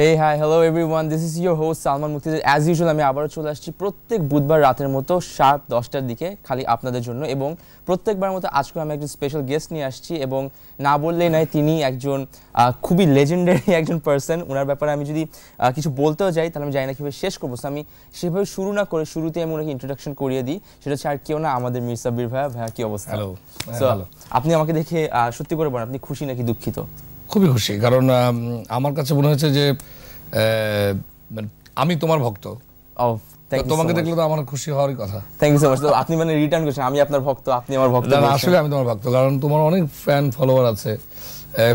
Hey hi hello everyone this is your host Salman Mukti as usual আমি আবারও চলে আসছি প্রত্যেক বুধবার রাতের মতো সাত দশটার দিকে খালি আপনাদের জন্য এবং প্রত্যেকবার মতো আজকে আমি একজন স্পেশাল গেস্ট নিয়ে আসছি এবং না বললেই নয় তিনি একজন খুবই লেজেন্ডারি একজন পার্সন ওনার ব্যাপারে আমি যদি কিছু বলতেও যাই তাহলে আমি জানি না কীভাবে শেষ করবো আমি সেভাবে শুরু না করে শুরুতে আমি ওনাকে ইন্ট্রোডাকশন করিয়ে দিই সেটা হচ্ছে আর কেউ না আমাদের মির্সাবির ভাইয়া ভাইয়া কী অবস্থা হ্যাঁ, আপনি আমাকে দেখে সত্যি করে বলেন আপনি খুশি নাকি দুঃখিত খুবই খুশি কারণ আমার কাছে মনে হয়েছে যে মানে আমি তোমার ভক্ত oh, তোমাকে দেখলে তো আমার খুশি হওয়ারই কথা থ্যাংক ইউ সো মাচ আপনি মানে রিটার্ন করছেন আমি আপনার ভক্ত আপনি আমার ভক্ত না আসলে আমি তোমার ভক্ত কারণ তোমার অনেক ফ্যান ফলোয়ার আছে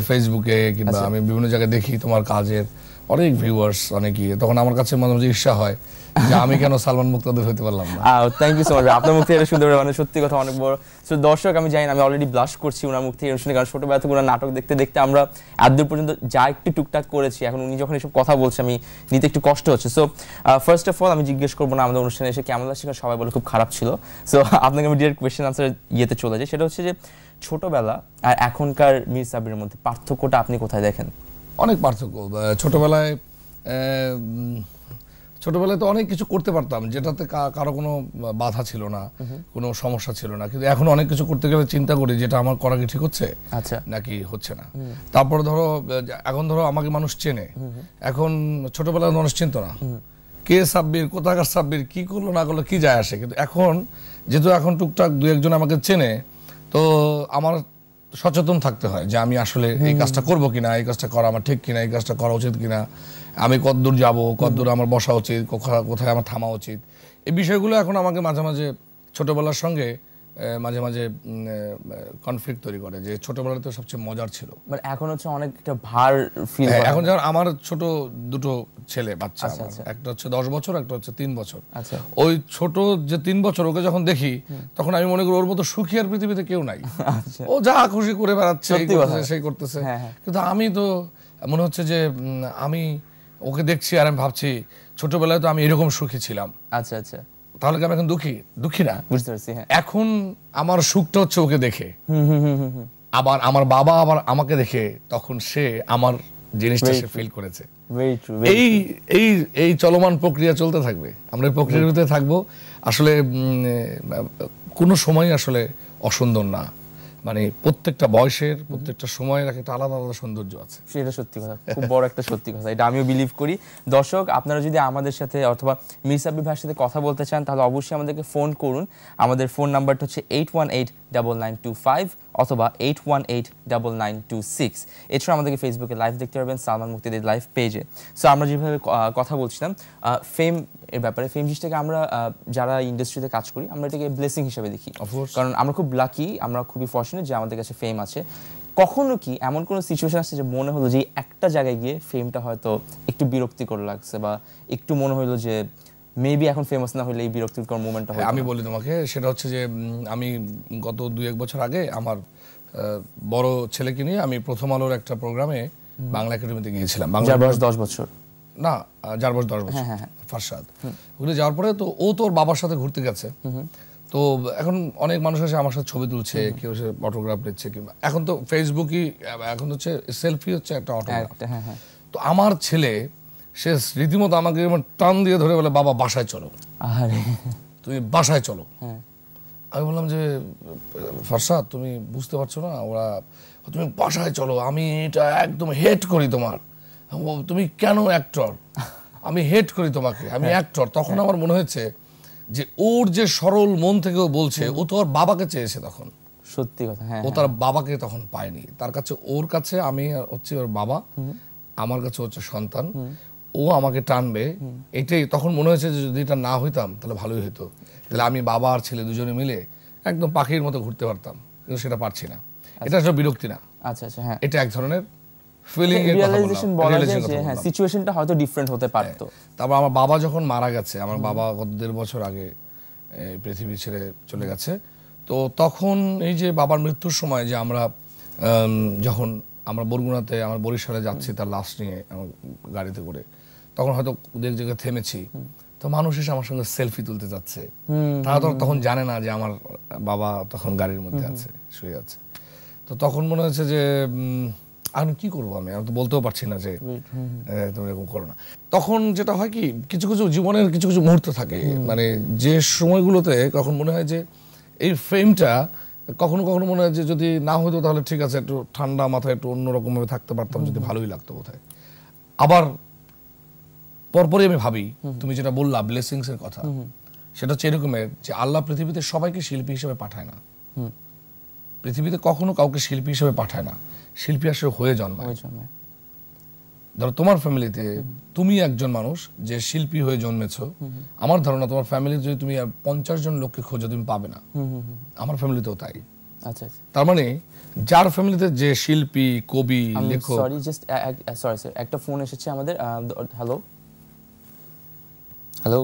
ফেসবুকে কিংবা আচ্ছা। আমি বিভিন্ন জায়গায় দেখি তোমার কাজের অনেক ভিউয়ার্স অনেকই ইয়ে। তখন আমার কাছে মাঝে মাঝে ঈর্ষা হয় আমি কেন সালমান মুক্তাদের হতে পারলাম না থ্যাংক ইউ সো মাচ আপনার মুখ থেকে সুন্দর মানে সত্যি কথা অনেক বড় সো দর্শক আমি জানি আমি অলরেডি ব্লাশ করছি ওনার মুখ থেকে শুনে কারণ ছোটবেলা থেকে ওনার নাটক দেখতে দেখতে আমরা এত পর্যন্ত যা একটু টুকটাক করেছি এখন উনি যখন এসব কথা বলছে আমি নিতে একটু কষ্ট হচ্ছে সো ফার্স্ট অফ অল আমি জিজ্ঞেস করবো না আমাদের অনুষ্ঠানে এসে কেমন লাগছে সবাই বলে খুব খারাপ ছিল সো আপনাকে আমি ডিরেক্ট কোয়েশ্চেন আনসার ইয়েতে চলে যাই সেটা হচ্ছে যে ছোটবেলা আর এখনকার মির সাবির মধ্যে পার্থক্যটা আপনি কোথায় দেখেন অনেক পার্থক্য ছোটবেলায় ছোটবেলায় তো অনেক কিছু করতে পারতাম যেটাতে কারো কোনো বাধা ছিল না কোনো সমস্যা ছিল না কিন্তু এখন অনেক কিছু করতে গেলে চিন্তা করি যেটা আমার করা কি ঠিক হচ্ছে আচ্ছা। নাকি হচ্ছে না তারপর ধরো এখন ধরো আমাকে মানুষ চেনে এখন ছোটবেলায় মানুষ চিনত না কে সাব্বির কোথাকার সাব্বির কি করলো না করলো কি যায় আসে কিন্তু এখন যেহেতু এখন টুকটাক দু একজন আমাকে চেনে তো আমার সচেতন থাকতে হয় যে আমি আসলে এই কাজটা করবো কিনা এই কাজটা করা আমার ঠিক কিনা এই কাজটা করা উচিত কিনা আমি কতদূর যাব কতদূর আমার বসা উচিত কোথায় আমার থামা উচিত এই বিষয়গুলো এখন আমাকে মাঝে মাঝে ছোটোবেলার সঙ্গে মাঝে মাঝে কনফ্লিক্ট তৈরি করে যে ছোটবেলাটা তো সবচেয়ে মজার ছিল মানে এখন হচ্ছে অনেকটা ভার ফিল হ্যাঁ, এখন যেমন আমার ছোট দুটো ছেলে বাচ্চা আচ্ছা, আচ্ছা। একটা হচ্ছে দশ বছর একটা হচ্ছে তিন বছর আচ্ছা। ওই ছোট যে তিন বছর ওকে যখন দেখি তখন আমি মনে করি ওর মতো সুখী আর পৃথিবীতে কেউ নাই ও যা খুশি করে বেড়াচ্ছে সেই করতেছে হ্যাঁ, হ্যাঁ। কিন্তু আমি তো মনে হচ্ছে যে আমি ওকে দেখছি আর আমি ভাবছি ছোটবেলায় তো আমি এরকম সুখী ছিলাম আচ্ছা আচ্ছা তাহলে আমি এখন দুঃখী দুঃখী না বুঝতে পারছি হ্যাঁ এখন আমার সুখটা হচ্ছে ওকে দেখে আবার আমার বাবা আবার আমাকে দেখে তখন সে আমার জিনিসটা সে ফিল করেছে এই এই এই চলমান প্রক্রিয়া চলতে থাকবে আমরা এই প্রক্রিয়ার ভিতরে থাকবো আসলে কোনো সময় আসলে অসুন্দর না মানে প্রত্যেকটা বয়সের প্রত্যেকটা সময়ের একটা আলাদা আলাদা সৌন্দর্য আছে সেটা সত্যি কথা খুব বড় একটা সত্যি কথা এটা আমিও বিলিভ করি দর্শক আপনারা যদি আমাদের সাথে অথবা মির সাব্বি ভাইয়ের সাথে কথা বলতে চান তাহলে অবশ্যই আমাদেরকে ফোন করুন আমাদের ফোন নাম্বারটা হচ্ছে eight one eight double nine two five অথবা eight one eight double nine two six এছাড়া আমাদেরকে ফেসবুকে লাইভ দেখতে পারবেন সালমান মুক্তিদের লাইভ পেজে সো আমরা যেভাবে কথা বলছিলাম ফেম এর ব্যাপারে ফিল্ম জিনিসটাকে আমরা যারা ইন্ডাস্ট্রিতে কাজ করি আমরা এটাকে ব্লেসিং হিসেবে দেখি কারণ আমরা খুব লাকি আমরা খুবই ফর্চুনেট যে আমাদের কাছে ফেম আছে কখনো কি এমন কোনো সিচুয়েশন আসছে যে মনে হলো যে একটা জায়গায় গিয়ে ফেমটা হয়তো একটু বিরক্তিকর লাগছে বা একটু মনে হলো যে মেবি এখন ফেমাস না হলে এই বিরক্তিকর মোমেন্টটা হয় আমি বলি তোমাকে সেটা হচ্ছে যে আমি গত দু এক বছর আগে আমার বড় ছেলেকে নিয়ে আমি প্রথম আলোর একটা প্রোগ্রামে বাংলা একাডেমিতে গিয়েছিলাম বাংলা বয়স দশ বছর না যার বয়স দশ বছর হ্যাঁ, হ্যাঁ, হ্যাঁ। ফারসাদ ওখানে যাওয়ার পরে তো ও তোর বাবার সাথে ঘুরতে গেছে তো এখন অনেক মানুষ এসে আমার সাথে ছবি তুলছে কেউ এসে অটোগ্রাফ নিচ্ছে কিংবা এখন তো ফেসবুকই এখন হচ্ছে সেলফি হচ্ছে একটা অটোগ্রাফ তো আমার ছেলে সে রীতিমতো আমাকে টান দিয়ে ধরে বলে বাবা বাসায় চলো তুমি বাসায় চলো আমি বললাম যে ফারসাদ তুমি বুঝতে পারছো না ওরা তুমি বাসায় চলো আমি এটা একদম হেট করি তোমার তুমি কেন অ্যাক্টর আমি হেট করি তোমাকে আমি অ্যাক্টর তখন হ্যাঁ। আমার মনে হয়েছে যে ওর যে সরল মন থেকে ও বলছে ও তো ওর বাবাকে চেয়েছে তখন সত্যি কথা হ্যাঁ, ও হ্যাঁ। তার বাবাকে তখন পায়নি তার কাছে ওর কাছে আমি হচ্ছে ওর বাবা আমার কাছে হচ্ছে সন্তান ও আমাকে টানবে এটাই তখন মনে হয়েছে যে যদি এটা না হইতাম তাহলে ভালোই হতো তাহলে আমি বাবা আর ছেলে দুজনে মিলে একদম পাখির মতো ঘুরতে পারতাম কিন্তু সেটা পারছি না এটা আচ্ছা। আসলে বিরক্তি না আচ্ছা আচ্ছা হ্যাঁ এটা এক ধরনের ফিলিং এর রিয়েলাইজেশন বলা যায় যে হ্যাঁ সিচুয়েশনটা হয়তো ডিফারেন্ট হতে হ্যাঁ। পারত তারপর আমার বাবা যখন মারা গেছে আমার বাবা গত দেড় বছর আগে পৃথিবী ছেড়ে চলে গেছে তো তখন এই যে বাবার মৃত্যুর সময় যে আমরা যখন আমরা বরগুনাতে আমার বরিশালে যাচ্ছি তার লাশ নিয়ে আমার গাড়িতে করে তখন হয়তো দেখ জায়গায় থেমেছি তো মানুষ এসে আমার সঙ্গে সেলফি তুলতে যাচ্ছে তারা তো তখন জানে না যে আমার বাবা তখন গাড়ির মধ্যে আছে শুয়ে আছে তো তখন মনে হচ্ছে যে আমি কি করবো আমি আমি তো বলতেও পারছি না যে তুমি এরকম করো না তখন যেটা হয় কি কিছু কিছু জীবনের কিছু কিছু মুহূর্ত থাকে মানে যে সময়গুলোতে কখন মনে হয় যে এই ফ্রেমটা কখনো কখনো মনে হয় যে যদি না হতো তাহলে ঠিক আছে একটু ঠান্ডা মাথায় একটু অন্যরকমভাবে থাকতে পারতাম যদি ভালোই লাগতো কোথায় আবার পরপরই আমি ভাবি তুমি যেটা বললা ব্লেসিংস এর কথা সেটা হচ্ছে এরকমের যে আল্লাহ পৃথিবীতে সবাইকে শিল্পী হিসেবে পাঠায় না পৃথিবীতে কখনো কাউকে শিল্পী হিসেবে পাঠায় না শিল্পী আসলে হয়ে জন্মায় ধরো তোমার ফ্যামিলিতে তুমি একজন মানুষ যে শিল্পী হয়ে জন্মেছ আমার ধারণা তোমার ফ্যামিলি যদি তুমি পঞ্চাশ জন লোককে খোঁজো তুমি পাবে না আমার ফ্যামিলিতেও তাই আচ্ছা, আচ্ছা তার মানে যার ফ্যামিলিতে যে শিল্পী কবি লেখক সরি জাস্ট সরি স্যার একটা ফোন এসেছে আমাদের হ্যালো হ্যালো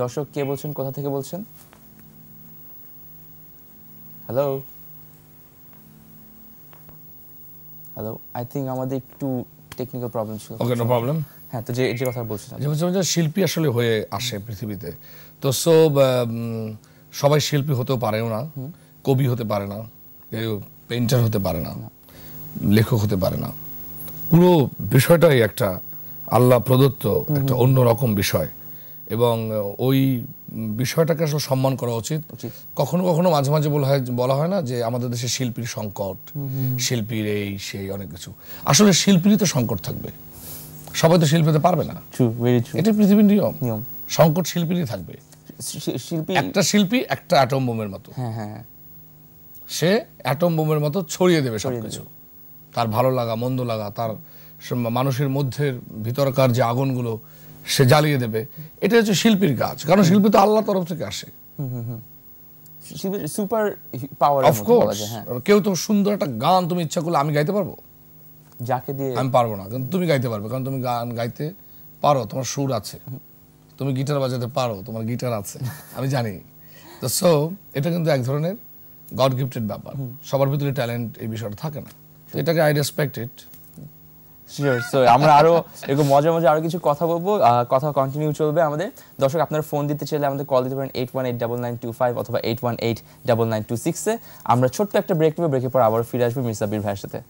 দর্শক কে বলছেন কোথা থেকে বলছেন হ্যালো হ্যালো আই থিঙ্ক আমাদের একটু টেকনিক্যাল প্রবলেম ছিল ওকে নো প্রবলেম হ্যাঁ তো যে যে কথা বলছিলাম যেমন যেমন শিল্পী আসলে হয়ে আসে পৃথিবীতে তো সো সবাই শিল্পী হতেও পারেও না কবি হতে পারে না কেউ পেন্টার হতে পারে না লেখক হতে পারে না পুরো বিষয়টাই একটা আল্লাহ প্রদত্ত একটা অন্যরকম বিষয় এবং ওই বিষয়টাকে আসলে সম্মান করা উচিত কখনো কখনো মাঝে মাঝে বলা হয় বলা হয় না যে আমাদের দেশে শিল্পীর সংকট শিল্পীর এই সেই অনেক কিছু আসলে শিল্পীরই তো সংকট থাকবে সবাই তো শিল্পীতে পারবে না এটা পৃথিবীর নিয়ম সংকট শিল্পীরই থাকবে শিল্পী একটা শিল্পী একটা অ্যাটম বোমের মতো হ্যাঁ, হ্যাঁ, হ্যাঁ। সে অ্যাটম বোমের মতো ছড়িয়ে দেবে সবকিছু তার ভালো লাগা মন্দ লাগা তার মানুষের মধ্যে ভিতরকার যে আগুনগুলো সে জ্বালিয়ে দেবে এটা হচ্ছে শিল্পীর কাজ কারণ শিল্পী তো আল্লাহ তরফ থেকে আসে সুপার পাওয়ার হ্যাঁ। অফকোর্স কেউ তো সুন্দর একটা গান তুমি ইচ্ছা করলে আমি গাইতে পারবো যাকে দিয়ে আমি পারবো না কিন্তু তুমি গাইতে পারবে কারণ তুমি গান গাইতে পারো তোমার সুর আছে তুমি গিটার বাজাতে পারো তোমার গিটার আছে আমি জানি তো সো এটা কিন্তু এক ধরনের গড গিফটেড ব্যাপার সবার ভিতরে ট্যালেন্ট এই বিষয়টা থাকে না তো এটাকে আই রেসপেক্ট ইট আমরা আরো এরকম মজার মজা আরো কিছু কথা বলবো কথা কন্টিনিউ চলবে আমাদের দর্শক আপনারা ফোন দিতে চাইলে আমাদের কল দিতে পারেন eight one eight double nine two five অথবা eight one eight double nine two সিক্সে আমরা ছোট্ট একটা ব্রেক নেবো ব্রেকের পর আবার ফিরে আসবো মির্সাবির ভাইয়ের সাথে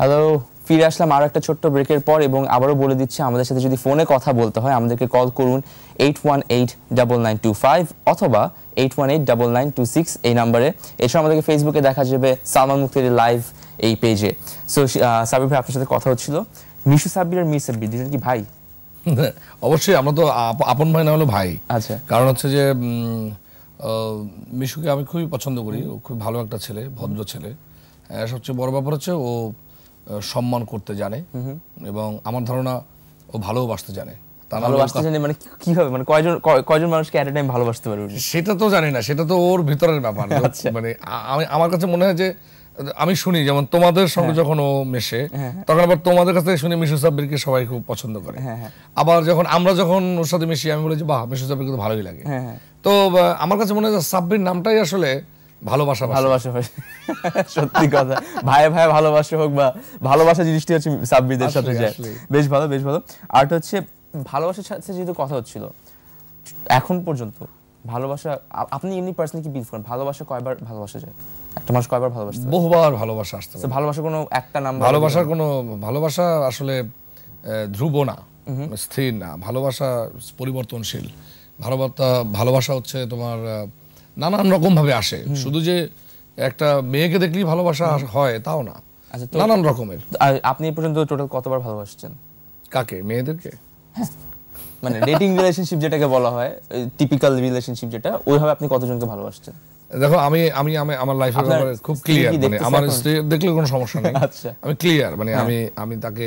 হ্যালো ফিরে আসলাম আরো একটা ছোট্ট ব্রেকের পর এবং আবারও বলে দিচ্ছি আমাদের সাথে যদি ফোনে কথা বলতে হয় আমাদেরকে কল করুন eight one eight double nine two five অথবা eight one eight double nine two six এই নাম্বারে এছাড়া আমাদেরকে ফেসবুকে দেখা যাবে সালমান মুক্তির লাইভ এই পেজে সো সাবির ভাই আপনার সাথে কথা হচ্ছিল মিশু সাব্বির আর মির সাব্বির দুজন কি ভাই অবশ্যই আমরা তো আপন ভাই না হলো ভাই আচ্ছা কারণ হচ্ছে যে মিশুকে আমি খুবই পছন্দ করি ও খুব ভালো একটা ছেলে ভদ্র ছেলে সবচেয়ে বড় ব্যাপার হচ্ছে ও সম্মান করতে জানে এবং আমার ধারণা ও ভালোবাসতে জানে ভালোবাসতে জানে মানে কিভাবে মানে কয়জন কয়জন মানুষকে এট টাইম ভালোবাসতে পারবে সেটা তো জানি না সেটা তো ওর ভিতরের ব্যাপার আচ্ছা। মানে আমি আমার কাছে মনে হয় যে আমি শুনি যেমন তোমাদের সঙ্গে হ্যাঁ। যখন ও মেশে হ্যাঁ, হ্যাঁ। তখন আবার তোমাদের কাছে শুনি মিশু সাব্বিরকে সবাই খুব পছন্দ করে আবার যখন আমরা যখন ওর সাথে মিশি আমি বলেছি বাহ মিশু সাব্বিরকে তো ভালোই লাগে তো আমার কাছে মনে হয় সাব্বির নামটাই আসলে ভালোবাসা ভালোবাসা হয় সত্যি কথা ভাই ভাই ভালোবাসা হোক বা ভালোবাসা জিনিসটি হচ্ছে সাব্বিরদের সাথে যায় বেশ ভালো বেশ ভালো আর হচ্ছে ভালোবাসার সাথে যেহেতু কথা হচ্ছিল এখন পর্যন্ত ভালোবাসা আপনি এমনি পার্সোনালি কি বিল করেন ভালোবাসা কয়বার ভালোবাসা যায় একটা মাস কয়বার ভালোবাসা বহুবার ভালোবাসা আসতে পারে ভালোবাসা কোনো একটা নাম ভালোবাসার কোনো ভালোবাসা আসলে ধ্রুব না স্থির না ভালোবাসা পরিবর্তনশীল ভালোবাসা ভালোবাসা হচ্ছে তোমার নানান রকমভাবে আসে শুধু যে একটা মেয়েকে দেখলেই ভালোবাসা হয় তাও না আচ্ছা, নানান রকমের আপনি এ পর্যন্ত টোটাল কতবার ভালোবাসছেন কাকে মেয়েদেরকে হ্যাঁ। মানে ডেটিং রিলেশনশিপ যেটাকে বলা হয় টিপিক্যাল রিলেশনশিপ যেটা ওইভাবে আপনি কতজনকে ভালোবাসছেন দেখো আমি আমি আমি আমার লাইফের ব্যাপারে খুব ক্লিয়ার মানে আমার স্ত্রী দেখলে কোনো সমস্যা নেই আচ্ছা আমি ক্লিয়ার মানে হ্যাঁ। আমি আমি তাকে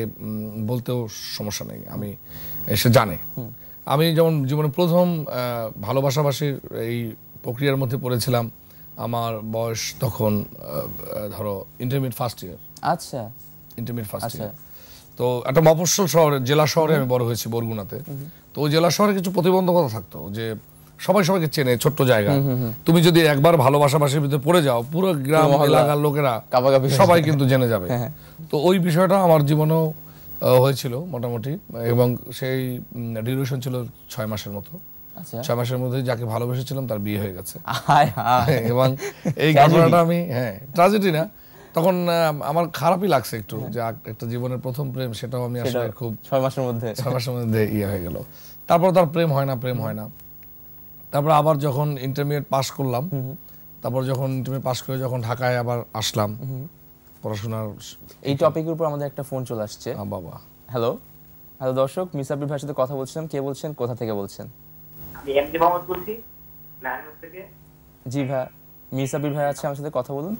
বলতেও সমস্যা নেই আমি সে জানে আমি যেমন জীবনে প্রথম ভালোবাসাবাসীর এই প্রক্রিয়ার মধ্যে পড়েছিলাম আমার বয়স তখন ধরো ইন্টারমিডিয়েট ফার্স্ট ইয়ার আচ্ছা ইন্টারমিডিয়েট ফার্স্ট ইয়ার তো একটা মফস্বল শহরে জেলা শহরে আমি বড় হয়েছি বরগুনাতে তো ওই জেলা শহরে কিছু প্রতিবন্ধকতা থাকতো যে সবাই সবাইকে চেনে ছোট্ট জায়গা তুমি যদি একবার ভালোবাসাবাসির ভিতরে পড়ে যাও পুরো গ্রাম এলাকার লোকেরা সবাই কিন্তু জেনে যাবে হ্যাঁ, হ্যাঁ। তো ওই বিষয়টা আমার জীবনেও হয়েছিল মোটামুটি এবং সেই ডিউরেশন ছিল ছয় মাসের মতো আচ্ছা। ছয় মাসের মধ্যে যাকে ভালোবেসেছিলাম তার বিয়ে হয়ে গেছে এবং এই ঘটনাটা আমি হ্যাঁ ট্রাজেডি না তখন আমার খারাপই লাগছে একটু হ্যাঁ। একটা জীবনের প্রথম প্রেম সেটাও আমি আসলে খুব ছয় মাসের মধ্যে ছয় মাসের মধ্যে ইয়ে হয়ে গেল তারপর তার প্রেম হয় না প্রেম হয় না তারপর আবার যখন ইন্টারমিডিয়েট পাস করলাম তারপর যখন ইন্টারমিডিয়েট পাস করে যখন ঢাকায় আবার আসলাম পড়াশোনার এই টপিকের উপর আমাদের একটা ফোন চলে আসছে বাবা হ্যালো হ্যালো দর্শক মিস ভাইয়ের সাথে কথা বলছিলাম কে বলছেন কোথা থেকে বলছেন জি ভাই মিসাবির ভাই আছে আমার সাথে কথা বলুন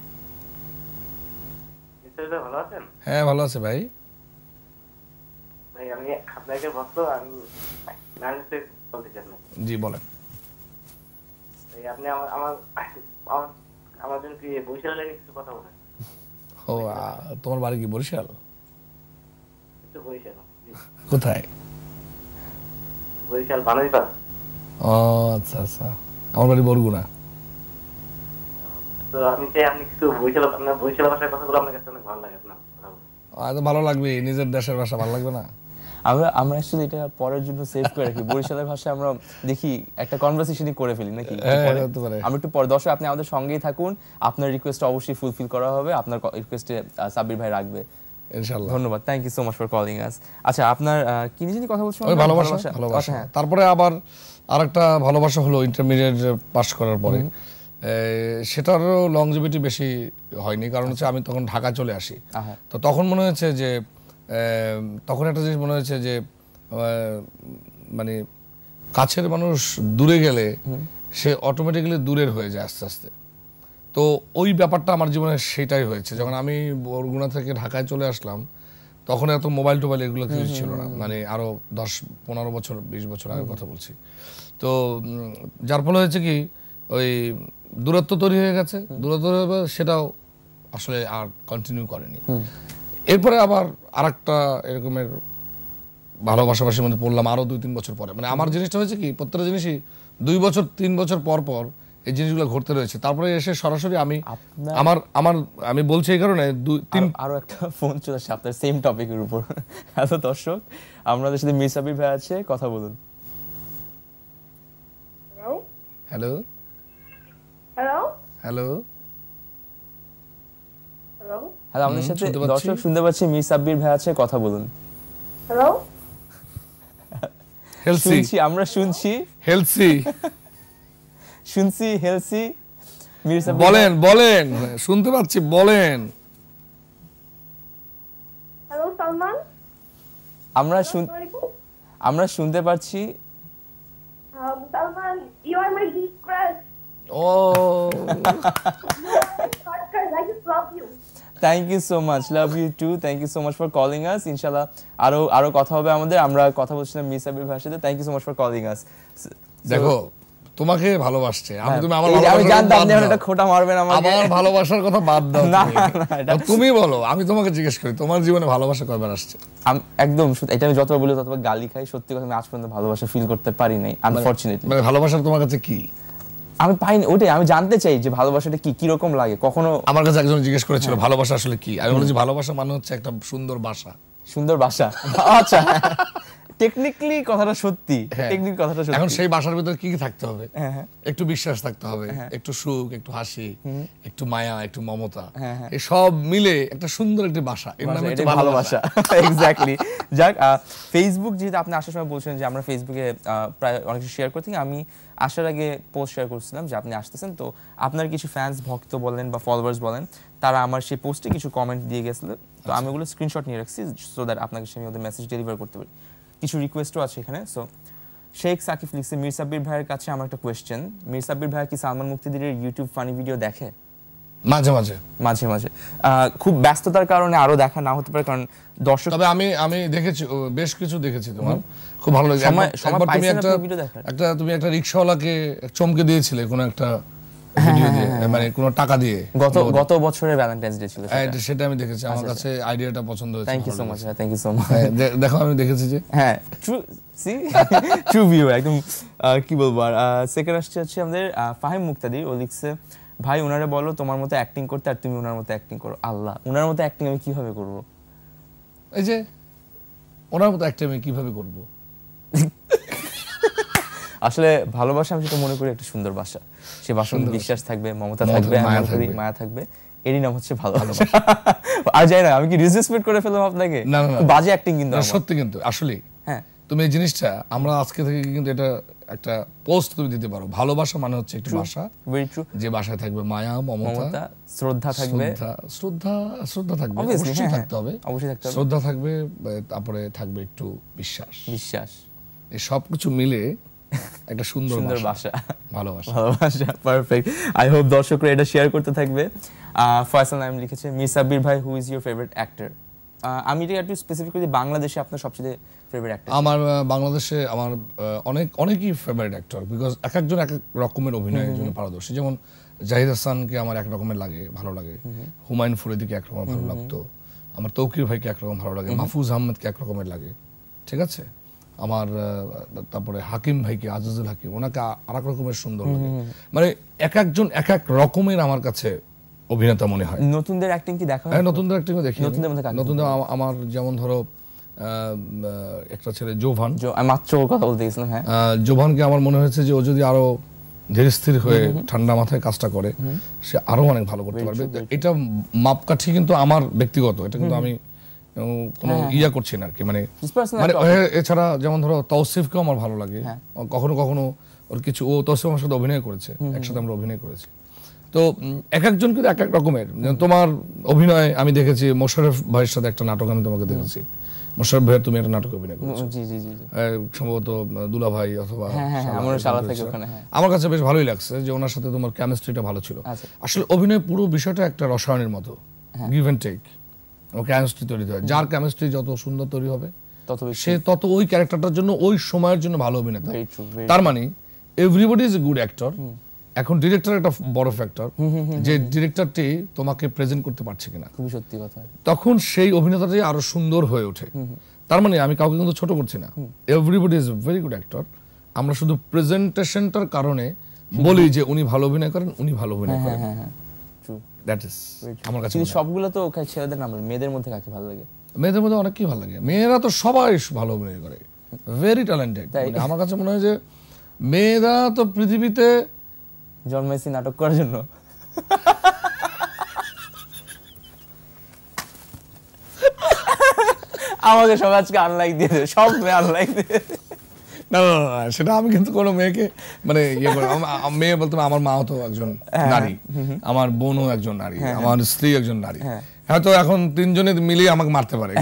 হ্যাঁ ভালো আছে ভাই ভাই আমি আপনাকে জি বলেন আপনি আমার আমার আমার কিছু কথা বলেন ও তোমার বাড়ি কি বরিশাল বরিশাল কোথায় বরিশাল আচ্ছা আচ্ছা আমার বাড়ি বরগুনা আপনার ভালো লাগবে নিজের দেশের ভাষা ভালো লাগবে না আমরা আমরা এটা পরের জন্য সেভ করে রাখি বরিশালের ভাষায় আমরা দেখি একটা কনভারসেশনই করে ফেলি নাকি হ্যাঁ, আমরা একটু দর্শক আপনি আমাদের সঙ্গেই থাকুন আপনার রিকোয়েস্ট অবশ্যই ফুলফিল করা হবে আপনার রিকোয়েস্টে সাব্বির ভাই রাখবে ইনশাআল্লাহ ধন্যবাদ thank you so much for calling us আচ্ছা আপনার কি নিয়ে কথা বলছেন ভালোবাসা ভালোবাসা আচ্ছা, হ্যাঁ। তারপরে আবার আর একটা ভালোবাসা হলো ইন্টারমিডিয়েট পাস করার পরে সেটারও লংজিভিটি বেশি হয়নি কারণ হচ্ছে আমি তখন ঢাকা চলে আসি তো তখন মনে হয়েছে যে তখন একটা জিনিস মনে হয়েছে যে মানে কাছের মানুষ দূরে গেলে সে অটোমেটিক্যালি দূরের হয়ে যায় আস্তে আস্তে তো ওই ব্যাপারটা আমার জীবনে সেটাই হয়েছে যখন আমি বরগুনা থেকে ঢাকায় চলে আসলাম তখন এত মোবাইল টোবাইল এগুলো কিছু ছিল না মানে আরও দশ পনেরো বছর বিশ বছর আগে কথা বলছি তো যার ফলে হয়েছে কি ওই দূরত্ব তৈরি হয়ে গেছে দূরত্ব সেটাও আসলে আর কন্টিনিউ করেনি এরপরে আবার আর একটা এরকমের ভালোবাসাবাসির মধ্যে পড়লাম আরো দুই তিন বছর পরে মানে আমার জিনিসটা হয়েছে কি প্রত্যেকটা জিনিসই দুই বছর তিন বছর পর পর এই জিনিসগুলো ঘটতে রয়েছে তারপরে এসে সরাসরি আমি আমার আমার আমি বলছি এই কারণে দুই তিন আরো একটা ফোন চলে আসছে আপনার সেম টপিকের উপর হ্যালো দর্শক আমাদের সাথে মিস ভাই আছে কথা বলুন hello hello hello hello hello আমাদের সাথে দর্শক শুনতে পাচ্ছি মিস আব্বির ভাই আছে কথা বলুন হ্যালো হেলসি আমরা শুনছি হেলসি শুনছি হেলসি মির্জা বলেন বলেন শুনতে পাচ্ছি বলেন হ্যালো সালমান আমরা শুন আমরা শুনতে পাচ্ছি Salman you are my deep crush ও thank you so much love you too thank you so much for calling us ইনশাল্লাহ আরো আরো কথা হবে আমাদের আমরা কথা বলছিলাম মিস আবির ভাষাতে thank you so much for calling us দেখো তোমাকে ভালোবাসছে আমি হ্যাঁ। তুমি আমার আমি জানতাম আপনি এটা খোটা মারবেন আমাকে আমার ভালোবাসার কথা বাদ দাও না না তুমি বলো আমি তোমাকে জিজ্ঞেস করি তোমার জীবনে ভালোবাসা কয়বার আসছে একদম এটা আমি যতবার বলি ততবার গালি খাই সত্যি কথা আমি আজ পর্যন্ত ভালোবাসা ফিল করতে পারি নাই আনফরচুনেটলি মানে, মানে ভালোবাসা তোমার কাছে কি আমি পাইনি ওটাই আমি জানতে চাই যে ভালোবাসাটা কি কি রকম লাগে কখনো আমার কাছে একজন জিজ্ঞেস করেছিল হ্যাঁ। ভালোবাসা আসলে কি আমি বলেছি ভালোবাসা মানে হচ্ছে একটা সুন্দর বাসা সুন্দর বাসা আচ্ছা টেকনিক্যালি কথাটা সত্যি টেকনিক হ্যাঁ। কথাটা সত্যি এখন সেই বাসার ভিতর কি কি থাকতে হবে হ্যাঁ, হ্যাঁ। একটু বিশ্বাস থাকতে হবে একটু সুখ একটু হাসি একটু মায়া একটু মমতা এই সব মিলে একটা সুন্দর একটি বাসা এর নাম হচ্ছে ভালোবাসা এক্স্যাক্টলি যাক ফেসবুক যেহেতু আপনি আসার সময় বলছিলেন যে আমরা ফেসবুকে প্রায় অনেক কিছু শেয়ার করতে আমি আসার আগে পোস্ট শেয়ার করছিলাম যে আপনি আসতেছেন তো আপনার কিছু ফ্যান্স ভক্ত বলেন বা ফলোয়ার্স বলেন তারা আমার সেই পোস্টে কিছু কমেন্ট দিয়ে গেছিল তো আচ্ছা। আমি ওগুলো স্ক্রিনশট নিয়ে রাখছি সো দ্যাট আপনাকে আমি ওদের মেসেজ ডেলিভার করতে পারি কিছু রিকোয়েস্টও আছে এখানে সো শেখ সাকিফ লিখছে মির্সাব্বির ভাইয়ের কাছে আমার একটা কোয়েশ্চেন মির্সাব্বির ভাই কি সালমান মুক্তিদিরের ইউটিউব ফানি ভিডিও দেখে মাঝে মাঝে মাঝে মাঝে খুব ব্যস্ততার কারণে আরো দেখা না হতে পারে কারণ দর্শক তবে আমি আমি দেখেছি বেশ কিছু দেখেছি তোমার খুব ভালো লাগে তুমি একটা একটা তুমি একটা রিকশাওয়ালাকে চমকে দিয়েছিলে কোন একটা হ্যাঁ, হ্যাঁ, হ্যাঁ, মানে কোনো টাকা দিয়ে গত গত বছরের ভ্যালেন্টাইন্স ডে ছিল সেটা আমি দেখেছি আমার আচ্ছা, কাছে আইডিয়াটা আচ্ছা। পছন্দ হয়েছে thank you so much thank you so much দেখো আমি দেখেছি যে হ্যাঁ ট্রু সি ট্রু ভিউ একদম কি বলবো আর সেকেন্ড আসছে হচ্ছে আমাদের ফাহিম মুক্তাদির ও লিখছে ভাই ওনারে বলো তোমার মতো অ্যাক্টিং করতে আর তুমি ওনার মতো অ্যাক্টিং করো আল্লাহ ওনার মতো অ্যাক্টিং আমি কিভাবে করব এই যে ওনার মতো অ্যাক্টিং আমি কিভাবে করব আসলে ভালোবাসা আমি যেটা মনে করি একটা সুন্দর বাসা সে বাসন বিশ্বাস থাকবে মমতা থাকবে মায়া থাকবে এরই নাম হচ্ছে ভালোবাসা আর যাই না আমি কি রিসপেক্ট করে ফেললাম আপনাকে বাজে অ্যাক্টিং কিন্তু সত্যি কিন্তু আসলে হ্যাঁ তুমি এই জিনিসটা আমরা আজকে থেকে কিন্তু এটা একটা পোস্ট তুমি দিতে পারো ভালোবাসা মানে হচ্ছে একটা ভাষা যে ভাষায় থাকবে মায়া মমতা শ্রদ্ধা থাকবে শ্রদ্ধা শ্রদ্ধা থাকবে অবশ্যই হ্যাঁ, হ্যাঁ। থাকতে হবে অবশ্যই থাকতে হবে শ্রদ্ধা থাকবে তারপরে থাকবে একটু বিশ্বাস বিশ্বাস এই সবকিছু মিলে একটা সুন্দর সুন্দর বাসা ভালোবাসা ভালোবাসা পারফেক্ট আই হোপ দর্শকরা এটা শেয়ার করতে থাকবে ফয়সাল নাম লিখেছে মিস আব্বির ভাই who is your favourite actor আমি এটা একটু স্পেসিফিক বাংলাদেশে আপনার সবচেয়ে ফেভারিট অ্যাক্টর আমার বাংলাদেশে আমার অনেক অনেকই ফেভারিট অ্যাক্টর বিকজ এক একজন এক এক রকমের অভিনয়ের জন্য পারদর্শী যেমন জাহিদ হাসানকে আমার এক রকমের লাগে ভালো লাগে হুমায়ুন ফরিদিকে এক রকম ভালো লাগতো আমার তৌকির ভাইকে একরকম ভালো লাগে মাহফুজ আহমেদকে এক রকমের লাগে ঠিক আছে আমার তারপরে হাকিম ভাইকে আজিজুল হাকিম ওনাকে আর এক রকমের সুন্দর লাগে মানে এক একজন এক এক রকমের আমার কাছে অভিনেতা মনে হয় নতুনদের অ্যাক্টিং কি দেখা হয় হ্যাঁ, নতুনদের অ্যাক্টিং দেখি নতুনদের মধ্যে নতুনদের আমার যেমন ধরো একটা ছেলে জোভান মাত্র কথা বলতে গেছিলাম হ্যাঁ জোভানকে আমার মনে হয়েছে যে ও যদি আরো ধীরস্থির হয়ে ঠান্ডা মাথায় কাজটা করে সে আরো অনেক ভালো করতে পারবে এটা মাপকাঠি কিন্তু আমার ব্যক্তিগত এটা কিন্তু আমি কোনো হ্যাঁ, ইয়া হ্যাঁ। করছি না কি মানে মানে এছাড়া যেমন ধরো তৌসিফকে আমার ভালো লাগে হ্যাঁ। কখনো কখনো ওর কিছু ও তৌসিফ আমার সাথে অভিনয় করেছে একসাথে আমরা অভিনয় করেছি তো এক একজন কিন্তু এক এক রকমের তোমার অভিনয় আমি দেখেছি মোশারফ ভাইয়ের সাথে একটা নাটক আমি তোমাকে দেখেছি মোশারফ ভাইয়ের তুমি একটা নাটক অভিনয় করেছো সম্ভবত দুলা ভাই অথবা আমার কাছে বেশ ভালোই লাগছে যে ওনার সাথে তোমার কেমিস্ট্রিটা ভালো ছিল আচ্ছা। আসলে অভিনয় পুরো বিষয়টা একটা রসায়নের মতো গিভ অ্যান্ড টেক ও কেমিস্ট্রি তৈরি হয় যার কেমিস্ট্রি যত সুন্দর তৈরি হবে সে তত ওই ক্যারেক্টারটার জন্য ওই সময়ের জন্য ভালো অভিনেতা তার মানে everybody is a good actor এখন ডিরেক্টর একটা বড় ফ্যাক্টর যে ডিরেক্টরটি তোমাকে প্রেজেন্ট করতে পারছে কিনা খুবই সত্যি কথা তখন সেই অভিনেতাটি আরো সুন্দর হয়ে ওঠে তার মানে আমি কাউকে কিন্তু ছোট করছি না everybody is very good actor আমরা শুধু প্রেজেন্টেশনটার কারণে বলি যে উনি ভালো অভিনয় করেন উনি ভালো অভিনয় হ্যাঁ, হ্যাঁ, করেন হ্যাঁ, দ্যাট ইজ আমার কাছে সবগুলো তো ছেলেদের নাম মেয়েদের মধ্যে কাকে ভালো লাগে মেয়েদের মধ্যে অনেককেই ভালো লাগে মেয়েরা তো সবাই ভালো অভিনয় করে ভেরি মানে ট্যালেন্টেড আমার কাছে মনে হয় যে মেয়েরা তো পৃথিবীতে জন্মেছি নাটক করার জন্য আমাকে সব আজকে আনলাইক দিয়ে দেবে সব আনলাইক দিয়ে সেটা আমি কিন্তু কোনো মেয়েকে মানে ইয়ে করি মেয়ে বলতে আমার মাও তো একজন হ্যাঁ, নারী হ্যাঁ, আমার বোনও একজন নারী হ্যাঁ, আমার স্ত্রী একজন নারী হয়তো এখন তিনজনে আমাকে মারতে পারে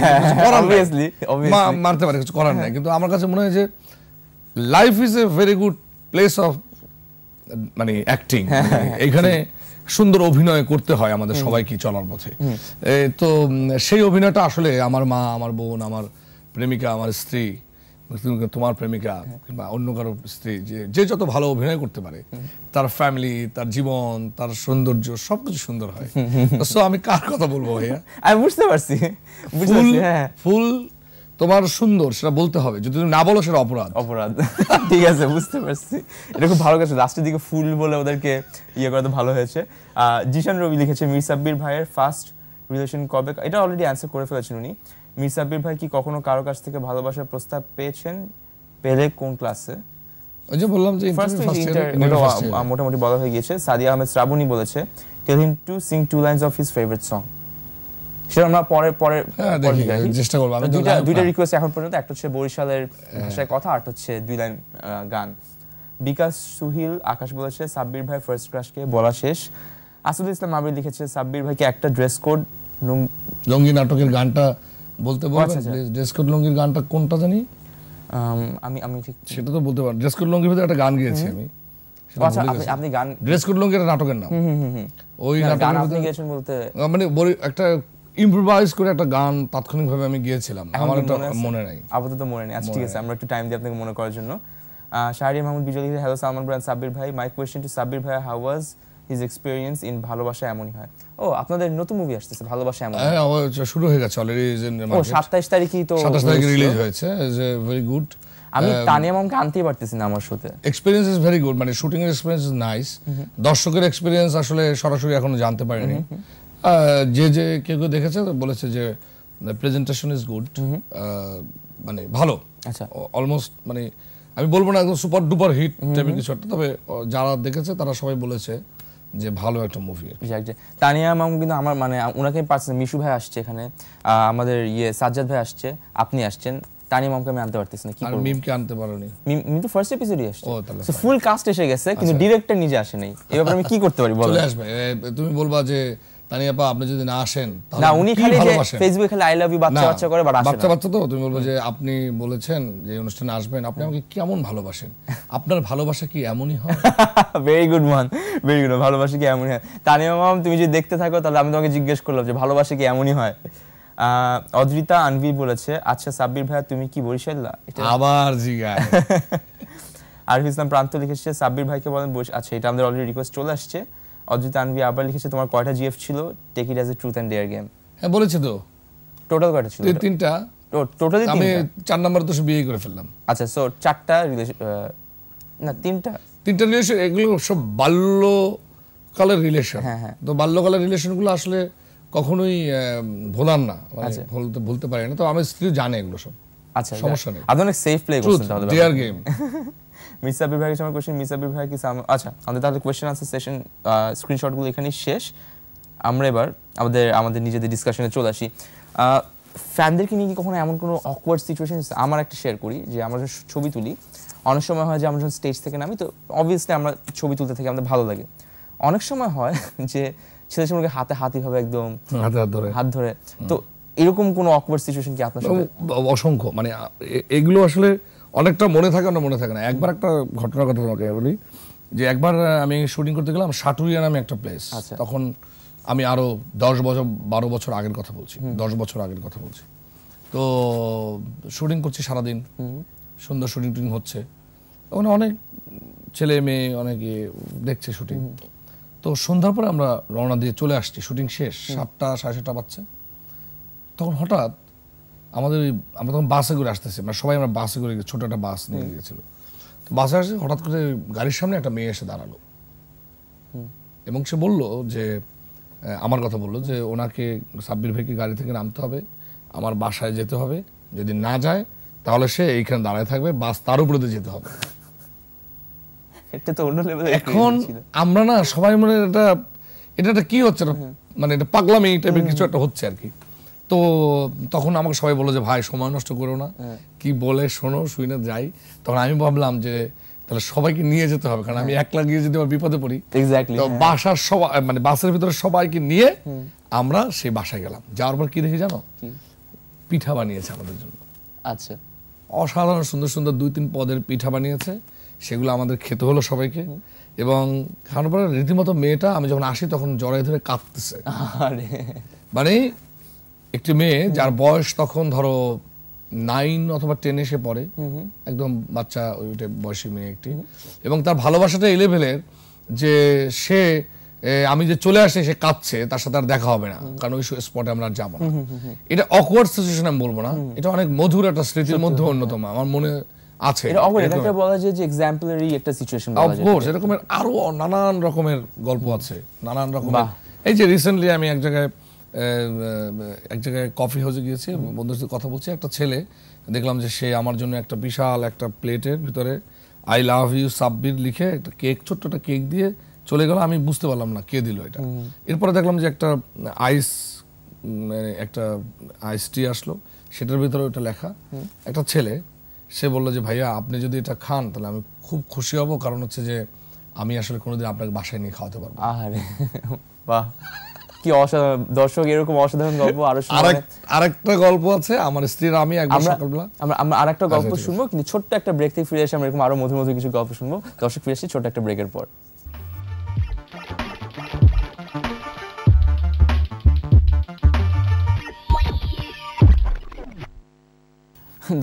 মারতে পারে কিছু করার নাই কিন্তু আমার কাছে মনে life is a very good place of মানে অ্যাক্টিং মানে এখানে সুন্দর অভিনয় করতে হয় আমাদের সবাইকে চলার পথে তো সেই অভিনয়টা আসলে আমার মা আমার বোন আমার প্রেমিকা আমার স্ত্রী তোমার প্রেমিকা কিংবা অন্য কারো স্ত্রী যে যত ভালো অভিনয় করতে পারে তার ফ্যামিলি তার জীবন তার সৌন্দর্য সবকিছু সুন্দর হয় সো আমি কার কথা বলবো ভাইয়া আমি বুঝতে পারছি ফুল হ্যাঁ। তোমার সুন্দর সেটা বলতে হবে যদি না বলো সেটা অপরাধ অপরাধ ঠিক আছে বুঝতে পারছি এটা খুব ভালো গেছে লাস্টের দিকে ফুল বলে ওদেরকে ইয়ে করা তো ভালো হয়েছে জিশান রবি লিখেছে মির সাব্বির ভাইয়ের ফার্স্ট রিলেশন কবে এটা অলরেডি অ্যান্সার করে ফেলেছেন উনি মিসাবির সাব্বির ভাই কি কখনো কারো কাছ থেকে ভালোবাসার প্রস্তাব পেয়েছেন পেলে কোন ক্লাসে ওই যে বললাম যে মোটামুটি বলা হয়ে গিয়েছে সাদিয়া আহমেদ শ্রাবণী বলেছে tell him to sing two lines of his favourite song সেটা আমরা পরে পরে হ্যাঁ, চেষ্টা করবো দুইটা দুইটা রিকোয়েস্ট এখন পর্যন্ত একটা হচ্ছে বরিশালের হ্যাঁ। ভাষায় কথা আর হচ্ছে দুই লাইন গান বিকাশ সুহিল আকাশ বলেছে সাব্বির ভাই ফার্স্ট ক্রাশকে বলা শেষ আসলে ইসলাম আবির লিখেছে সাব্বির ভাইকে একটা ড্রেস কোড লুঙ্গি নাটকের গানটা বলতে পারবেন আচ্ছা, আচ্ছা। ড্রেস কোড লঙ্গির গানটা কোনটা জানি আমি আমি ঠিক সেটা তো বলতে পারেন ড্রেস কোড লঙ্গির ভিতরে একটা গান গিয়েছি আমি আচ্ছা, ড্রেস আপনি বলতে মানে একটা করে একটা গান আমি আমার মনে আপাতত মনে নেই ঠিক আছে আমরা একটু টাইম আপনাকে মনে করার জন্য বিজয় হ্যালো সালমান ব্রান সাব্বির ভাই মাই কোয়েশ্চেন টু সাব্বির ভাই how was his experience in ভালোবাসা এমনই হয় ও আপনাদের নতুন মুভি আসতেছে ভালোবাসা এমন হ্যাঁ, শুরু হয়ে গেছে অলরেডি ইজ ইন ও 27 তারিখই তো 27 তারিখে রিলিজ হয়েছে ইজ ভেরি গুড আমি um, তানিয়া মামকে আনতেই পারতেছি না আমার সাথে এক্সপেরিয়েন্স ইজ ভেরি গুড মানে শুটিং এর এক্সপেরিয়েন্স ইজ নাইস দর্শকের এক্সপেরিয়েন্স আসলে সরাসরি এখনো জানতে পারিনি যে যে কেউ কেউ দেখেছে বলেছে যে প্রেজেন্টেশন ইজ গুড মানে ভালো আচ্ছা অলমোস্ট মানে আমি বলবো না একদম সুপার ডুপার হিট টাইপের কিছু একটা তবে যারা দেখেছে তারা সবাই বলেছে যে ভালো একটা মুভি তানিয়া মামু কিন্তু আমার মানে ওনাকে পার্সোনাল মিশু ভাই আসছে এখানে আমাদের ইয়ে সাজ্জাদ ভাই আসছে আপনি আসছেন তানিয়া মামকে আমি আনতে পারতেছি না কি করব মিমকে আনতে পারোনি মিম মিম তো ফার্স্ট এপিসোডই আসছে ও তাহলে ফুল কাস্ট এসে গেছে কিন্তু ডিরেক্টর আচ্ছা। নিজে আসে নাই এই আমি কি করতে পারি বলো চলে আসবে তুমি বলবা যে তানিয়া আপা আপনি যদি না আসেন না উনি খালি যে ফেসবুকে খালি আই লাভ ইউ বাচ্চা বাচ্চা করে বাট আসেন বাচ্চা বাচ্চা তো তুমি বলবো যে আপনি বলেছেন যে অনুষ্ঠানে আসবেন আপনি আমাকে কেমন ভালোবাসেন আপনার ভালোবাসা কি এমনই হয় very good one very good ভালোবাসা কি এমনই হয় তানিয়া মাম তুমি যদি দেখতে থাকো তাহলে আমি তোমাকে জিজ্ঞেস করলাম যে ভালোবাসা কি এমনই হয় অদ্রিতা আনভীর বলেছে আচ্ছা সাব্বির ভাইয়া তুমি কি বরিশাল আবার জিগা আরফ ইসলাম প্রান্ত লিখেছে সাব্বির ভাইকে বলেন আচ্ছা এটা আমাদের অলরেডি রিকোয়েস্ট চলে আসছে অজিত আনভি আবার লিখেছে তোমার কয়টা জিএফ ছিল take it as a truth and dare game হ্যাঁ বলেছে তো টোটাল কয়টা ছিল তিনটা টোটালি আমি চার নাম্বার তো বিয়ে করে ফেললাম আচ্ছা সো চারটা না তিনটা তিনটা রিলেশন এগুলো সব বাল্য কালের রিলেশন হ্যাঁ হ্যাঁ তো বাল্য বাল্যকালের রিলেশনগুলো আসলে কখনোই ভোলার না মানে আচ্ছা। ভুলতে ভুলতে পারে না তো আমার স্ত্রী জানে এগুলো সব আচ্ছা সমস্যা নেই আপনি সেফ প্লে করছেন তাহলে গেম মিস বিভাগের ভাইয়ের আমার কোয়েশ্চেন মিস কি আচ্ছা আমাদের তাহলে কোয়েশ্চেন আনসার সেশন স্ক্রিনশটগুলো এখানেই শেষ আমরা এবার আমাদের আমাদের নিজেদের ডিসকাশনে চলে আসি ফ্যানদেরকে নিয়ে কি কখনো এমন কোনো অকওয়ার্ড সিচুয়েশন আমার একটা শেয়ার করি যে আমরা যখন ছবি তুলি অনেক সময় হয় যে আমরা যখন স্টেজ থেকে নামি তো অবভিয়াসলি আমরা ছবি তুলতে থাকি আমাদের ভালো লাগে অনেক সময় হয় যে ছেলে সম্পর্কে হাতে হাতিভাবে একদম হাতে হাত ধরে হাত ধরে তো এরকম কোনো অকওয়ার্ড সিচুয়েশন কি আপনার অসংখ্য মানে এগুলো আসলে অনেকটা মনে থাকে না মনে থাকে না একবার একটা ঘটনার কথা তোমাকে বলি যে একবার আমি শুটিং করতে গেলাম সাটুরিয়া নামে একটা প্লেস আচ্ছা। তখন আমি আরও দশ বছর বারো বছর আগের কথা বলছি দশ বছর আগের কথা বলছি তো শুটিং করছি সারাদিন সুন্দর শুটিং টুটিং হচ্ছে তখন অনেক ছেলে মেয়ে অনেকে দেখছে শুটিং তো সন্ধ্যার পরে আমরা রওনা দিয়ে চলে আসছি শুটিং শেষ সাতটা সাড়ে সাতটা বাচ্চা তখন হঠাৎ আমাদের ওই আমরা তখন বাসে করে আসতেছি মানে সবাই আমরা বাসে করে ছোটো একটা বাস নিয়ে গেছিলো তো বাসে আসে হঠাৎ করে গাড়ির সামনে একটা মেয়ে এসে দাঁড়ালো এবং সে বলল যে আমার কথা বললো যে ওনাকে সাব্বির ভাইকে গাড়ি থেকে নামতে হবে আমার বাসায় যেতে হবে যদি না যায় তাহলে সে এইখানে দাঁড়ায় থাকবে বাস তার উপরে দিয়ে যেতে হবে এখন আমরা না সবাই মনে এটা এটা কি হচ্ছে মানে এটা পাগলামি টাইপের কিছু একটা হচ্ছে আর কি তো তখন আমাকে সবাই বলো যে ভাই সময় নষ্ট করো না হ্যাঁ। কি বলে শোনো শুনে যাই তখন আমি ভাবলাম যে তাহলে সবাইকে নিয়ে যেতে হবে কারণ আমি হ্যাঁ। একলা গিয়ে যদি আমার বিপদে পড়ি হ্যাঁ। বাসার সবাই মানে বাসের ভিতরে সবাইকে নিয়ে আমরা সেই বাসায় গেলাম যাওয়ার পর কি দেখি জানো পিঠা বানিয়েছে আমাদের জন্য আচ্ছা অসাধারণ সুন্দর সুন্দর দুই তিন পদের পিঠা বানিয়েছে সেগুলো আমাদের খেতে হলো সবাইকে এবং খাওয়ার পরে রীতিমতো মেয়েটা আমি যখন আসি তখন জড়াই ধরে কাঁদতেছে মানে একটি মেয়ে যার বয়স তখন ধরো নাইন অথবা টেন এসে পড়ে একদম বাচ্চা ওইটা বয়সী মেয়ে একটি এবং তার ভালোবাসাটা এলেভেলের যে সে আমি যে চলে আসে সে কাঁদছে তার সাথে আর দেখা হবে না কারণ ওই স্পটে আমরা যাবো না এটা অকওয়ার্ড সিচুয়েশন আমি বলবো না এটা অনেক মধুর একটা স্মৃতির মধ্যে অন্যতম আমার মনে আছে এটা আরো নানান রকমের গল্প আছে নানান রকমের এই যে রিসেন্টলি আমি এক জায়গায় এক জায়গায় কফি হাউসে গিয়েছি বন্ধুর সাথে কথা বলছি একটা ছেলে দেখলাম যে সে আমার জন্য একটা বিশাল একটা প্লেটের ভিতরে আই লাভ ইউ সাব্বির লিখে একটা কেক ছোট্ট একটা কেক দিয়ে চলে গেল আমি বুঝতে পারলাম না কে দিল এটা এরপরে দেখলাম যে একটা আইস মানে একটা আইস টি আসলো সেটার ভিতরে ওটা লেখা একটা ছেলে সে বললো যে ভাইয়া আপনি যদি এটা খান তাহলে আমি খুব খুশি হব কারণ হচ্ছে যে আমি আসলে কোনোদিন আপনাকে বাসায় নিয়ে খাওয়াতে পারবো আরে বাহ কি অসাধারণ দর্শক এরকম অসাধারণ গল্প আরো আরেকটা গল্প আছে আমার স্ত্রীর আমি একবার সকালবেলা আমরা আরেকটা আচ্ছা, গল্প শুনবো কিন্তু ছোট্ট একটা ব্রেক থেকে ফিরে এসে আমরা এরকম আরো মধু মধু কিছু গল্প শুনবো দর্শক ফিরে এসে ছোট্ট একটা ব্রেকের পর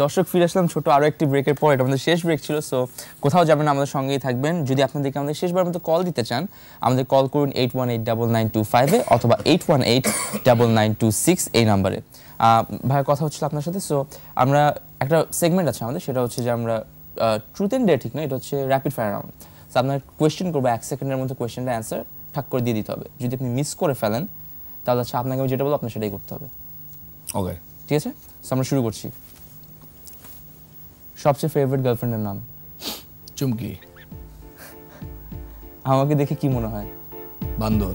দর্শক ফিরে আসলাম ছোট আরও একটি ব্রেকের পর এটা আমাদের শেষ ব্রেক ছিল সো কোথাও যাবেন আমাদের সঙ্গেই থাকবেন যদি আপনাদেরকে আমাদের শেষবার মতো কল দিতে চান আমাদের কল করুন eight one eight double nine two ফাইভে অথবা eight one eight double nine two six এই নাম্বারে ভাই কথা হচ্ছিল আপনার সাথে সো আমরা একটা সেগমেন্ট আছে আমাদের সেটা হচ্ছে যে আমরা ট্রুথ এন্ড ডে ঠিক না এটা হচ্ছে র্যাপিড ফায়ার রাউন্ড সো আপনার কোয়েশ্চেন করবো এক সেকেন্ডের মধ্যে কোয়েশ্চেনটা অ্যান্সার ঠাক করে দিয়ে দিতে হবে যদি আপনি মিস করে ফেলেন তাহলে হচ্ছে আপনাকে আমি যেটা বলবো আপনার সেটাই করতে হবে ওকে ঠিক আছে সো আমরা শুরু করছি সবচেয়ে ফেভারিট গার্লফ্রেন্ডের নাম চুমকি আমাকে দেখে কি মনে হয় বান্দর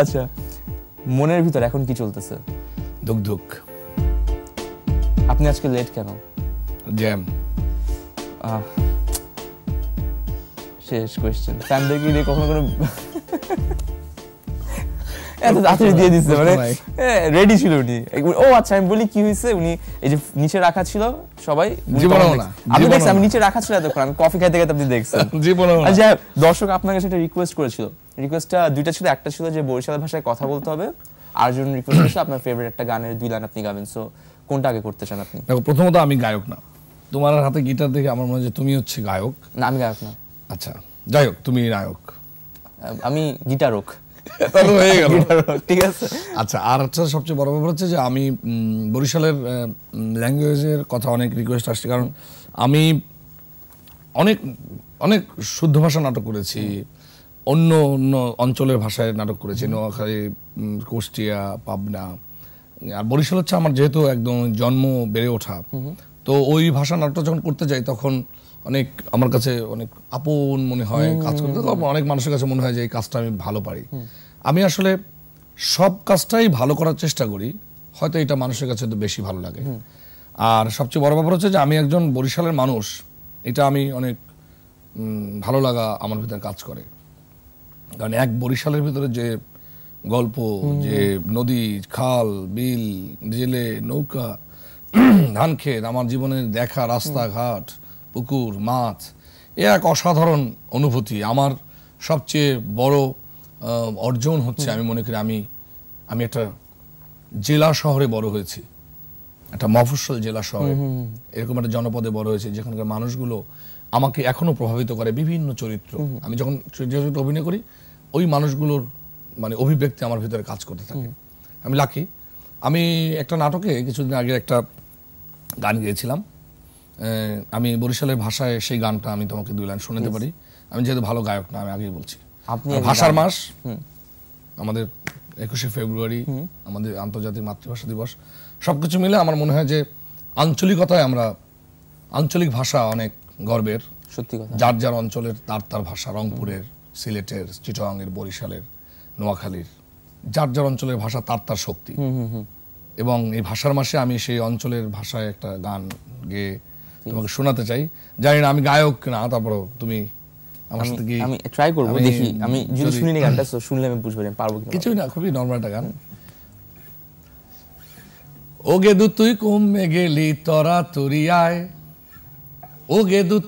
আচ্ছা মনের ভিতর এখন কি চলতেছে ধুক ধুক আপনি আজকে লেট কেন জ্যাম শেষ কোয়েশ্চেন ফ্যামিলি নিয়ে কখনো কোনো তাড়াতাড়ি দিয়ে মানে রেডি ছিল উনি ও আচ্ছা আমি বলি কি হয়েছে উনি এই যে নিচে রাখা ছিল সবাই আপনি দেখছেন আমি নিচে রাখা ছিল এতক্ষণ আমি কফি খাইতে খাইতে আপনি দেখছেন আচ্ছা দর্শক আপনাকে রিকোয়েস্ট করেছিল রিকোয়েস্টটা দুইটা ছিল একটা ছিল যে বরিশাল ভাষায় কথা বলতে হবে আরজন রিকোয়েস্ট আপনার ফেভারিট একটা গানের দুই লাইন আপনি গাবেন সো কোনটা আগে করতে চান আপনি দেখো প্রথমত আমি গায়ক না তোমার হাতে গিটার দেখে আমার মনে হয় তুমি হচ্ছে গায়ক না আমি গায়ক না আচ্ছা যাই হোক তুমি নায়ক আমি গিটারক তাহলে হয়ে গেল ঠিক আছে আচ্ছা আর হচ্ছে সবচেয়ে বড় ব্যাপার হচ্ছে যে আমি বরিশালের ল্যাঙ্গুয়েজের কথা অনেক রিকোয়েস্ট আসছে কারণ আমি অনেক অনেক শুদ্ধ ভাষা নাটক করেছি অন্য অন্য অঞ্চলের ভাষায় নাটক করেছি নোয়াখালী কুষ্টিয়া পাবনা আর বরিশাল হচ্ছে আমার যেহেতু একদম জন্ম বেড়ে ওঠা তো ওই ভাষা নাটক যখন করতে যাই তখন অনেক আমার কাছে অনেক আপন মনে হয় কাজ করতে অনেক মানুষের কাছে মনে হয় যে এই কাজটা আমি ভালো পারি আমি আসলে সব কাজটাই ভালো করার চেষ্টা করি হয়তো এটা মানুষের কাছে তো বেশি ভালো লাগে আর সবচেয়ে বড় ব্যাপার হচ্ছে যে আমি একজন বরিশালের মানুষ এটা আমি অনেক ভালো লাগা আমার ভিতরে কাজ করে কারণ এক বরিশালের ভিতরে যে গল্প যে নদী খাল বিল জেলে নৌকা ধান ক্ষেত আমার জীবনের দেখা রাস্তাঘাট পুকুর মাছ এ এক অসাধারণ অনুভূতি আমার সবচেয়ে বড় অর্জন হচ্ছে আমি মনে করি আমি আমি একটা জেলা শহরে বড় হয়েছি একটা মফস্বল জেলা শহরে এরকম একটা জনপদে বড় হয়েছে যেখানকার মানুষগুলো আমাকে এখনো প্রভাবিত করে বিভিন্ন চরিত্র আমি যখন চরিত্র অভিনয় করি ওই মানুষগুলোর মানে অভিব্যক্তি আমার ভিতরে কাজ করতে থাকে আমি লাকি আমি একটা নাটকে কিছুদিন আগে একটা গান গিয়েছিলাম আমি বরিশালের ভাষায় সেই গানটা আমি তোমাকে দুই লাইন শুনতে পারি আমি যেহেতু ভালো গায়ক না আমি আগেই বলছি আপনি ভাষার মাস আমাদের একুশে ফেব্রুয়ারি আমাদের আন্তর্জাতিক মাতৃভাষা দিবস সবকিছু মিলে আমার মনে হয় যে আঞ্চলিকতায় আমরা আঞ্চলিক ভাষা অনেক গর্বের সত্যি কথা যার যার অঞ্চলের তার তার ভাষা রংপুরের সিলেটের চিটাগাংয়ের বরিশালের নোয়াখালীর যার যার অঞ্চলের ভাষা তার তার শক্তি এবং এই ভাষার মাসে আমি সেই অঞ্চলের ভাষায় একটা গান গেয়ে তোমাকে শোনাতে চাই জানি না আমি গায়ক না তারপরেও তুমি আমার সাথে কি আমি ট্রাই করব দেখি আমি যদি শুনি না গানটা শুনলে আমি পারবো না খুবই নরমাল একটা গান ও গেদু তুই কমে গেলি তরা তরিয়ায় ও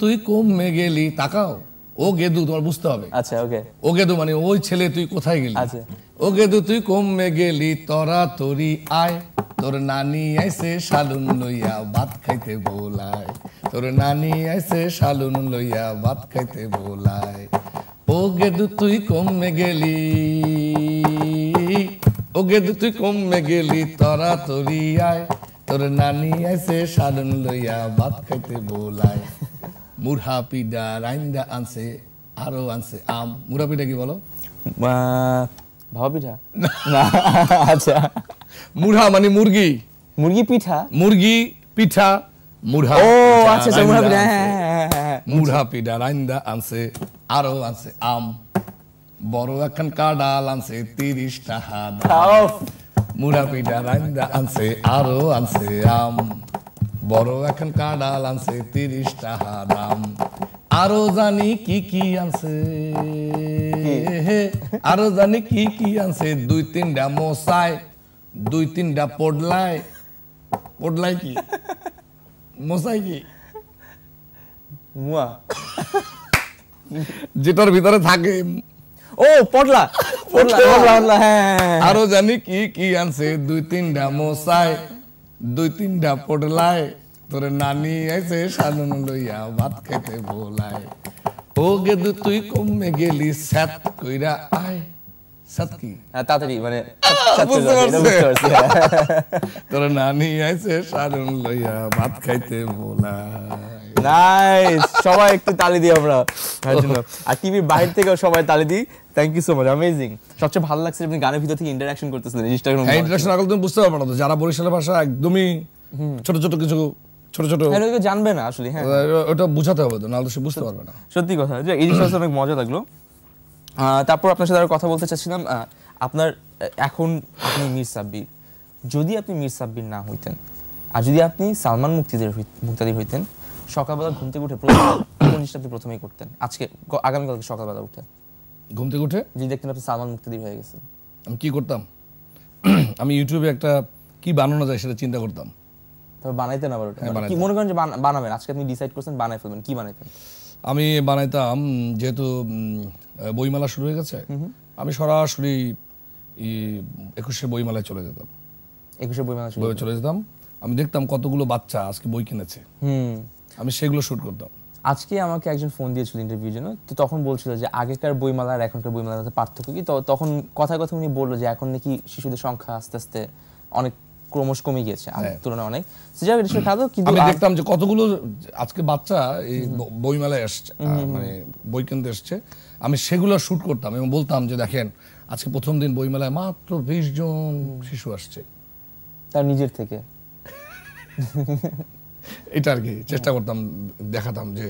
তুই কমে গেলি তাকাও ও গেদু তোমার বুঝতে হবে আচ্ছা ওকে ও গেদু মানে ওই ছেলে তুই কোথায় গেলি আচ্ছা ও গেদু তুই কমে গেলি তরা তরি আয় তোর নানি আইসে শালুন লইয়া ভাত খাইতে বোলায় তোর নানি আইসে শালুন লইয়া ভাত খাইতে বোলায় ও গেদু তুই কমে গেলি ও গেদু তুই কমে গেলি তরা তরি আয় তোর নানি আইসে শালুন লইয়া ভাত খাইতে বোলায় মুরহা পিডা রাইন্দা আনছে আরো আনছে আম মুরা পিঠা কি বলো ভাবিটা পিঠা না আচ্ছা মুড়া মানে মুরগি মুরগি পিঠা মুরগি পিঠা মুড়া ও আচ্ছা, আচ্ছা মুড়া পিঠা হ্যাঁ, হ্যাঁ, হ্যাঁ, মুড়া আচ্ছা। পিঠা রাইন্দা আনছে আরো আম বড় এখন কাডাল আনছে তিরিশ টাকা মুড়া পিঠা রাইন্দা আনছে আরো আনছে আম বড় এখন কাডাল আনছে তিরিশ টাকা দাম আরো জানি কি কি আনছে আরো জানি কি কি আনছে দুই তিনটা মোসায় দুই তিনটা পড়লায় পড়লাই কি মশাই কি মুয়া যেটার ভিতরে থাকে ও পডলা হ্যাঁ, হ্যাঁ, হ্যাঁ, আরো জানি কি কি আনছে দুই তিনটা মশাই দুই তিনটা পটলায় তোর নানি আইছে সানুন লইয়া ভাত খেতে বলায় ও গেদু তুই কমে গেলি স্যাত কইরা আয় সাতকি হ্যাঁ, তাড়াতাড়ি মানে হ্যাঁ। তোর নানি আইছে লইয়া ভাত খাইতে নাইস সবাই একটু তালি দিই আমরা হ্যাঁ, আর সবাই তালি দিই thank you so much amazing সবচেয়ে ভালো লাগছে আপনি গানের ভিতর থেকে ইন্টারাকশন করতেছিলেন ইনস্টাগ্রাম তুমি বুঝতে পারবে না তো যারা বরিশালের ভাষা একদমই ছোট ছোট কিছু ছোট ছোট হ্যাঁ জানবে না আসলে হ্যাঁ ওটা বুঝাতে হবে তো নাহলে সে বুঝতে পারবে না সত্যি কথা যে এই জিনিসটা অনেক মজা লাগলো তারপর আপনার সাথে আরও কথা বলতে চাচ্ছিলাম আপনার এখন আপনি মির সাব্বির যদি আপনি মির সাব্বির না হইতেন আর যদি আপনি সালমান মুক্তিদের মুক্তাদির হইতেন সকালবেলা ঘুম থেকে উঠে কোন জিনিসটা আপনি প্রথমেই করতেন আজকে আগামীকালকে সকালবেলা উঠে ঘুম থেকে উঠে যদি দেখতেন আপনি সালমান মুক্তিদির হয়ে গেছেন আমি কি করতাম আমি ইউটিউবে একটা কি বানানো যায় সেটা চিন্তা করতাম তবে বানাইতেন আবার ওটা হ্যাঁ, মানে কি মনে করেন যে বানাবেন আজকে আপনি ডিসাইড করছেন বানাই ফেলবেন কি বানাইতেন আমি বানাইতাম যেহেতু বইমেলা শুরু হয়ে গেছে আমি সরাসরি একুশে বইমেলায় চলে যেতাম একুশে বইমেলা চলে যেতাম আমি দেখতাম কতগুলো বাচ্চা আজকে বই কিনেছে আমি সেগুলো শুট করতাম আজকে আমাকে একজন ফোন দিয়েছিল ইন্টারভিউ জন্য তো তখন বলছিল যে আগেকার বইমেলা আর এখনকার বইমেলার মধ্যে পার্থক্য কি তো তখন কথা কথা উনি বললো যে এখন নাকি শিশুদের সংখ্যা আস্তে আস্তে অনেক ক্রমশ কমে গিয়েছে আগের হ্যাঁ। তুলনায় অনেক সিজার এটা খারাপ কিন্তু আমি দেখতাম যে কতগুলো আজকে বাচ্চা এই বইমেলায় আসছে মানে বই কিনতে আসছে আমি সেগুলো শুট করতাম এবং বলতাম যে দেখেন আজকে প্রথম দিন বইমেলায় মাত্র বিশ জন শিশু আসছে তার নিজের থেকে এটা আর কি চেষ্টা করতাম দেখাতাম যে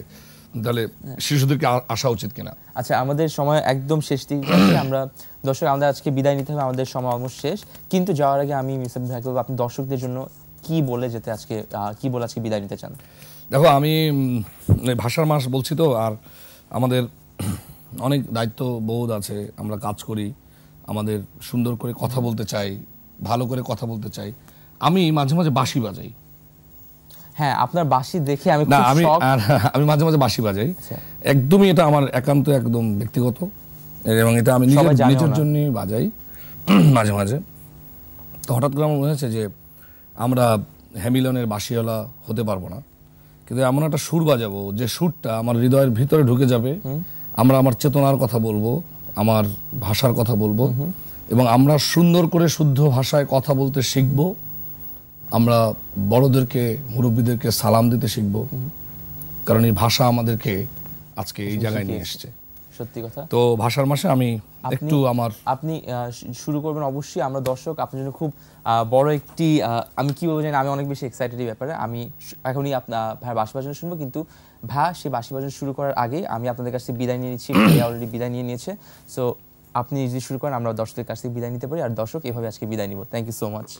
তাহলে শিশুদেরকে আসা উচিত কিনা আচ্ছা আমাদের সময় একদম শেষ দিকে আমরা দর্শক আমাদের আজকে বিদায় নিতে হবে আমাদের সময় অলমোস্ট শেষ কিন্তু যাওয়ার আগে আমি মিস ভাইকে আপনি দর্শকদের জন্য কি বলে যেতে আজকে কি বলে আজকে বিদায় নিতে চান দেখো আমি ভাষার মাস বলছি তো আর আমাদের অনেক দায়িত্ব বোধ আছে আমরা কাজ করি আমাদের সুন্দর করে কথা বলতে চাই ভালো করে কথা বলতে চাই আমি মাঝে মাঝে বাঁশি বাজাই হ্যাঁ আপনার বাঁশি দেখে আমি না আমি আমি মাঝে মাঝে বাঁশি বাজাই আচ্ছা। একদমই এটা আমার একান্ত একদম ব্যক্তিগত এবং এটা আমি নিজের নিজের জন্যই বাজাই মাঝে মাঝে তো হঠাৎ করে আমার মনে হচ্ছে যে আমরা হ্যামিলনের বাঁশিওয়ালা হতে পারবো না কিন্তু এমন একটা সুর বাজাবো যে সুরটা আমার হৃদয়ের ভিতরে ঢুকে যাবে আমরা আমার চেতনার কথা বলবো আমার ভাষার কথা বলবো এবং আমরা সুন্দর করে শুদ্ধ ভাষায় কথা বলতে শিখবো আমরা বড়দেরকে মুরব্বীদেরকে সালাম দিতে শিখব কারণ এই ভাষা আমাদেরকে আজকে এই জায়গায় নিয়ে এসছে সত্যি কথা তো ভাষার মাসে আমি একটু আমার আপনি শুরু করবেন অবশ্যই আমরা দর্শক আপনার জন্য খুব বড় একটি আমি কি বলবো জানি আমি অনেক বেশি এক্সাইটেড ব্যাপারে আমি এখনই আপনার ভাইয়ের বাসি বাজানো শুনবো কিন্তু ভা সে বাসি বাজানো শুরু করার আগে আমি আপনাদের কাছ থেকে বিদায় নিয়ে নিচ্ছি অলরেডি বিদায় নিয়ে নিয়েছে সো আপনি যদি শুরু করেন আমরা দর্শকদের কাছ থেকে বিদায় নিতে পারি আর দর্শক এভাবে আজকে বিদায় নিব থ্যাংক ইউ সো মাচ